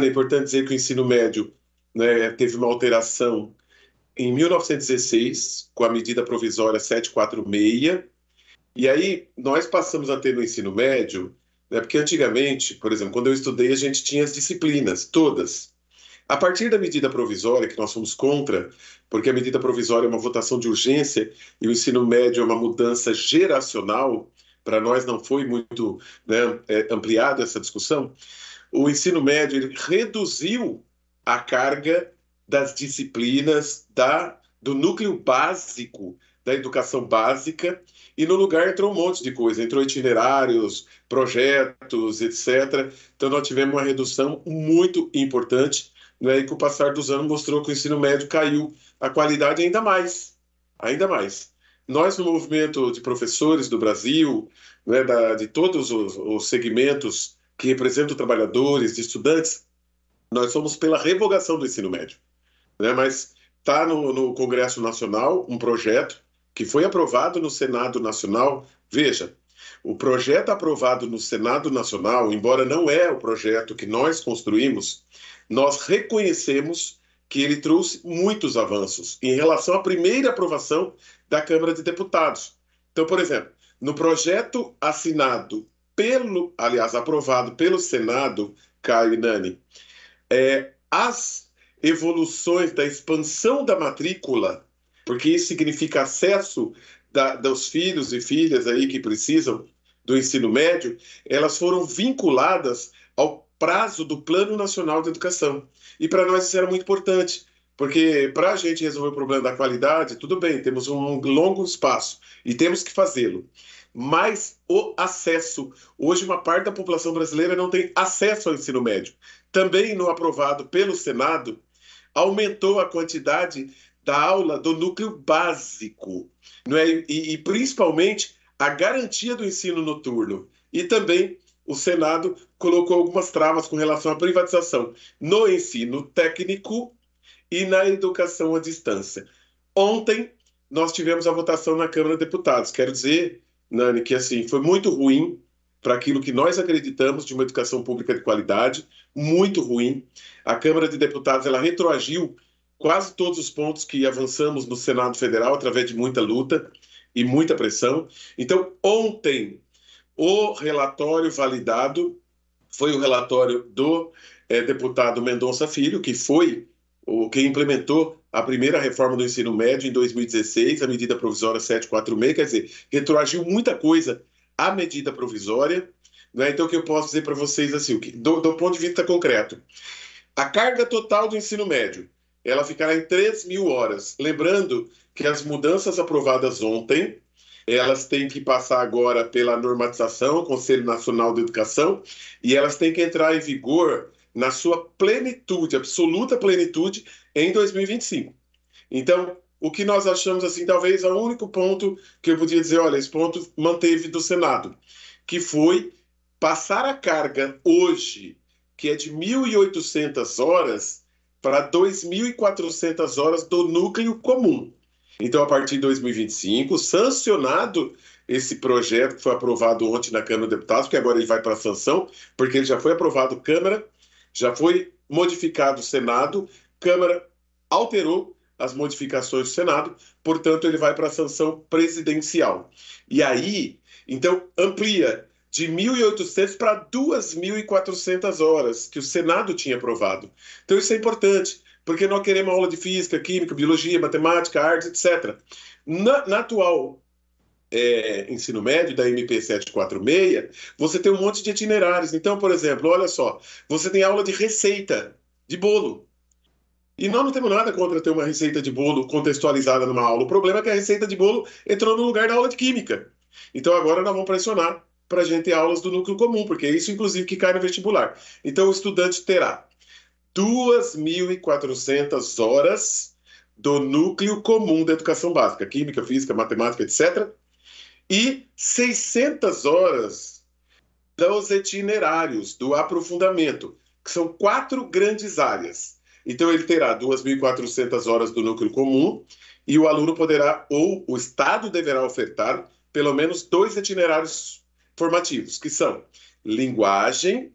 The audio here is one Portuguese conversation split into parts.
É importante dizer que o ensino médio né, teve uma alteração em 1916, com a medida provisória 746, e aí nós passamos a ter no ensino médio, né, porque antigamente, por exemplo, quando eu estudei, a gente tinha as disciplinas, todas. A partir da medida provisória, que nós fomos contra, porque a medida provisória é uma votação de urgência e o ensino médio é uma mudança geracional, para nós não foi muito né, é, ampliada essa discussão, o ensino médio reduziu a carga das disciplinas da, do núcleo básico da educação básica e no lugar entrou um monte de coisa, entrou itinerários, projetos, etc. Então nós tivemos uma redução muito importante né, e com o passar dos anos mostrou que o ensino médio caiu a qualidade ainda mais, ainda mais. Nós no movimento de professores do Brasil, né, da, de todos os, os segmentos que representam trabalhadores, estudantes, nós somos pela revogação do ensino médio. Né? Mas está no, no Congresso Nacional um projeto que foi aprovado no Senado Nacional. Veja, o projeto aprovado no Senado Nacional, embora não é o projeto que nós construímos, nós reconhecemos que ele trouxe muitos avanços em relação à primeira aprovação da Câmara de Deputados. Então, por exemplo, no projeto assinado pelo, aliás, aprovado pelo Senado, Caio e Nani, é, as evoluções da expansão da matrícula, porque isso significa acesso da, dos filhos e filhas aí que precisam do ensino médio, elas foram vinculadas ao prazo do Plano Nacional de Educação. E para nós isso era muito importante, porque para a gente resolver o problema da qualidade, tudo bem, temos um longo espaço e temos que fazê-lo mas o acesso. Hoje, uma parte da população brasileira não tem acesso ao ensino médio. Também, no aprovado pelo Senado, aumentou a quantidade da aula do núcleo básico, não é? e, e principalmente a garantia do ensino noturno. E também o Senado colocou algumas travas com relação à privatização no ensino técnico e na educação à distância. Ontem, nós tivemos a votação na Câmara de Deputados. Quero dizer Nani, que assim foi muito ruim para aquilo que nós acreditamos de uma educação pública de qualidade, muito ruim. A Câmara de Deputados ela retroagiu quase todos os pontos que avançamos no Senado Federal através de muita luta e muita pressão. Então, ontem o relatório validado foi o relatório do é, deputado Mendonça Filho, que foi o que implementou a primeira reforma do ensino médio em 2016, a medida provisória 746, quer dizer, retroagiu muita coisa à medida provisória. Né? Então, o que eu posso dizer para vocês, assim, do, do, ponto de vista concreto, a carga total do ensino médio, ela ficará em 3 mil horas. Lembrando que as mudanças aprovadas ontem, elas têm que passar agora pela normatização, Conselho Nacional de Educação, e elas têm que entrar em vigor na sua plenitude, absoluta plenitude, em 2025. Então, o que nós achamos, assim, talvez é o único ponto que eu podia dizer, olha, esse ponto manteve do Senado, que foi passar a carga hoje, que é de 1.800 horas, para 2.400 horas do núcleo comum. Então, a partir de 2025, sancionado esse projeto que foi aprovado ontem na Câmara dos Deputados, que agora ele vai para sanção, porque ele já foi aprovado Câmara, já foi modificado o Senado, Câmara alterou as modificações do Senado, portanto, ele vai para a sanção presidencial. E aí, então, amplia de 1.800 para 2.400 horas que o Senado tinha aprovado. Então, isso é importante, porque nós queremos aula de física, química, biologia, matemática, artes, etc. Na, na atual é, ensino médio, da MP746, você tem um monte de itinerários. Então, por exemplo, olha só, você tem aula de receita de bolo. E nós não temos nada contra ter uma receita de bolo contextualizada numa aula. O problema é que a receita de bolo entrou no lugar da aula de química. Então agora nós vamos pressionar para a gente ter aulas do núcleo comum, porque é isso, inclusive, que cai no vestibular. Então o estudante terá 2.400 horas do núcleo comum da educação básica, química, física, matemática, etc., e 600 horas dos itinerários do aprofundamento, que são quatro grandes áreas. Então, ele terá 2.400 horas do núcleo comum e o aluno poderá, ou o Estado deverá ofertar, pelo menos dois itinerários formativos, que são linguagem,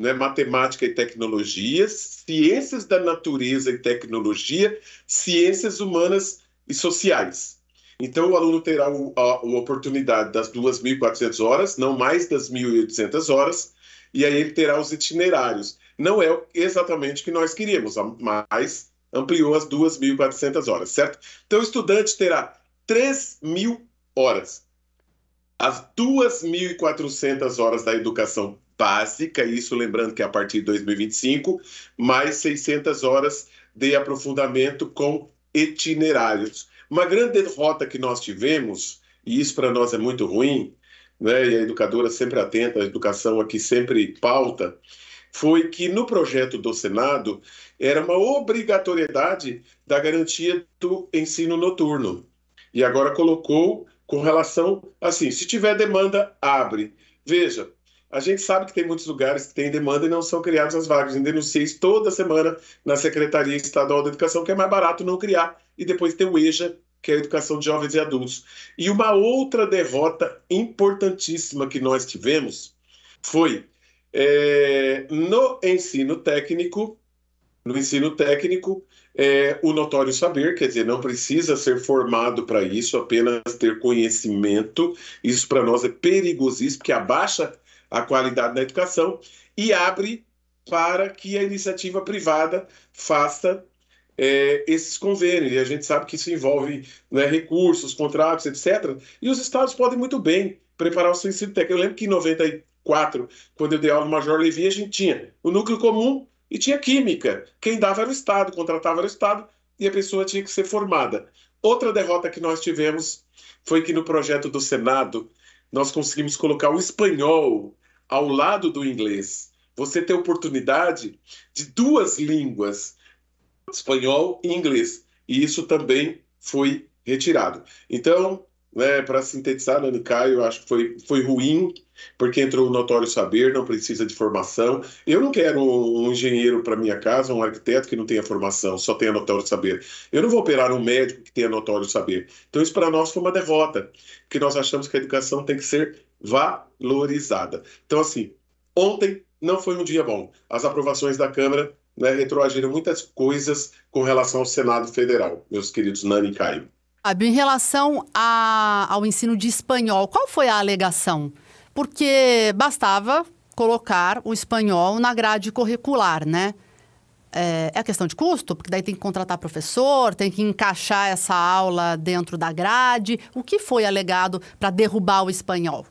né, matemática e tecnologias, ciências da natureza e tecnologia, ciências humanas e sociais. Então, o aluno terá o, a, a oportunidade das 2.400 horas, não mais das 1.800 horas, e aí ele terá os itinerários. Não é exatamente o que nós queríamos, mas ampliou as 2.400 horas, certo? Então, o estudante terá 3.000 horas. As 2.400 horas da educação básica, isso lembrando que é a partir de 2025, mais 600 horas de aprofundamento com itinerários. Uma grande derrota que nós tivemos, e isso para nós é muito ruim, né, e a educadora sempre atenta, a educação aqui sempre pauta, foi que no projeto do Senado era uma obrigatoriedade da garantia do ensino noturno. E agora colocou com relação assim, se tiver demanda, abre. Veja, a gente sabe que tem muitos lugares que têm demanda e não são criadas as vagas. A gente denuncia isso toda semana na Secretaria Estadual da Educação, que é mais barato não criar. E depois ter o EJA, que é a educação de jovens e adultos. E uma outra derrota importantíssima que nós tivemos foi é, no ensino técnico, no ensino técnico, é, o notório saber, quer dizer, não precisa ser formado para isso, apenas ter conhecimento. Isso para nós é perigosíssimo, porque abaixa a qualidade da educação e abre para que a iniciativa privada faça é, esses convênios. E a gente sabe que isso envolve né, recursos, contratos, etc. E os estados podem muito bem preparar o seu ensino técnico. Eu lembro que em 94, quando eu dei aula no Major Levi, a gente tinha o núcleo comum e tinha química. Quem dava era o Estado, contratava era o Estado e a pessoa tinha que ser formada. Outra derrota que nós tivemos foi que no projeto do Senado nós conseguimos colocar o espanhol ao lado do inglês. Você tem oportunidade de duas línguas, espanhol e inglês, e isso também foi retirado. Então, né, para sintetizar, Nani Caio, eu acho que foi, foi ruim, porque entrou o notório saber, não precisa de formação. Eu não quero um, um engenheiro para minha casa, um arquiteto que não tenha formação, só tenha notório saber. Eu não vou operar um médico que tenha notório saber. Então, isso para nós foi uma derrota, porque nós achamos que a educação tem que ser valorizada. Então, assim, ontem não foi um dia bom. As aprovações da Câmara né, retroagiram muitas coisas com relação ao Senado Federal, meus queridos Nani e Caio. Fábio, em relação a, ao ensino de espanhol, qual foi a alegação? Porque bastava colocar o espanhol na grade curricular, né? É, é questão de custo, porque daí tem que contratar professor, tem que encaixar essa aula dentro da grade. O que foi alegado para derrubar o espanhol?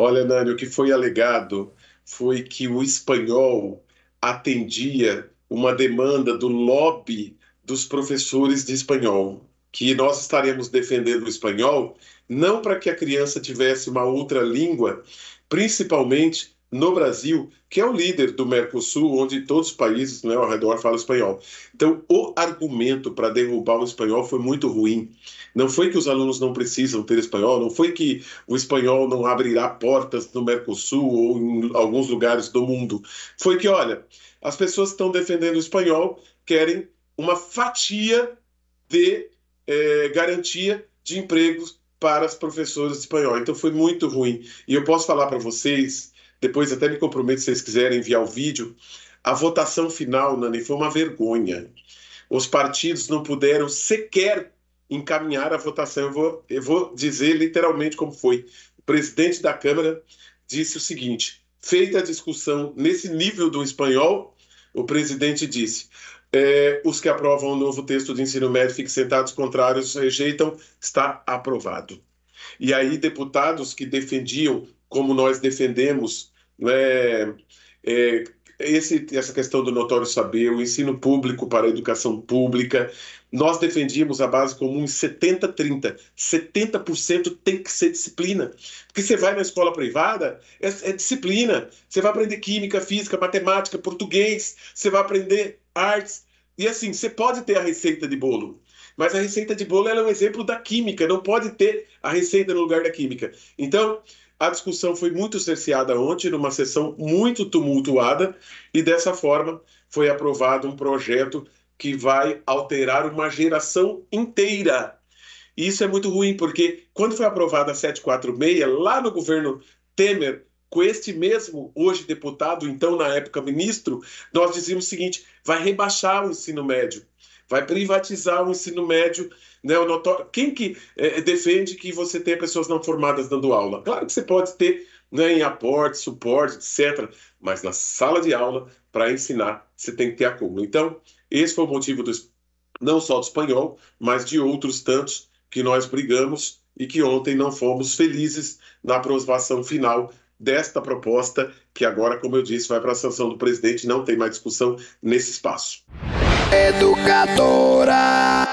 Olha, Nani, o que foi alegado foi que o espanhol atendia uma demanda do lobby dos professores de espanhol, que nós estaremos defendendo o espanhol não para que a criança tivesse uma outra língua, principalmente no Brasil, que é o líder do Mercosul, onde todos os países né, ao redor falam espanhol. Então, o argumento para derrubar o espanhol foi muito ruim. Não foi que os alunos não precisam ter espanhol, não foi que o espanhol não abrirá portas no Mercosul ou em alguns lugares do mundo. Foi que, olha, as pessoas que estão defendendo o espanhol querem uma fatia de é, garantia de empregos para os professores de espanhol. Então, foi muito ruim. E eu posso falar para vocês depois até me comprometo, se vocês quiserem enviar o vídeo. A votação final, Nani, foi uma vergonha. Os partidos não puderam sequer encaminhar a votação. Eu vou, eu vou dizer literalmente como foi. O presidente da Câmara disse o seguinte: feita a discussão nesse nível do espanhol, o presidente disse: é, os que aprovam o novo texto de ensino médio fiquem sentados, contrários rejeitam, está aprovado. E aí, deputados que defendiam, como nós defendemos, né? É, é, esse, essa questão do notório saber, o ensino público para a educação pública, nós defendíamos a base comum 70-30. 70%, tem que ser disciplina. Porque você vai na escola privada, é, é disciplina. Você vai aprender química, física, matemática, português, você vai aprender artes. E assim, você pode ter a receita de bolo, mas a receita de bolo é um exemplo da química, não pode ter a receita no lugar da química. Então, a discussão foi muito cerceada ontem, numa sessão muito tumultuada, e dessa forma foi aprovado um projeto que vai alterar uma geração inteira. E isso é muito ruim, porque quando foi aprovada a 746, lá no governo Temer, com este mesmo, hoje deputado, então na época ministro, nós dizíamos o seguinte: vai rebaixar o ensino médio, vai privatizar o ensino médio né? O notório, quem que é, defende que você tenha pessoas não formadas dando aula? Claro que você pode ter né, em aporte, suporte, etc. Mas na sala de aula, para ensinar, você tem que ter acúmulo. Então, esse foi o motivo do, não só do espanhol, mas de outros tantos que nós brigamos e que ontem não fomos felizes na aprovação final desta proposta, que agora, como eu disse, vai para a sanção do presidente, não tem mais discussão nesse espaço. Educadora!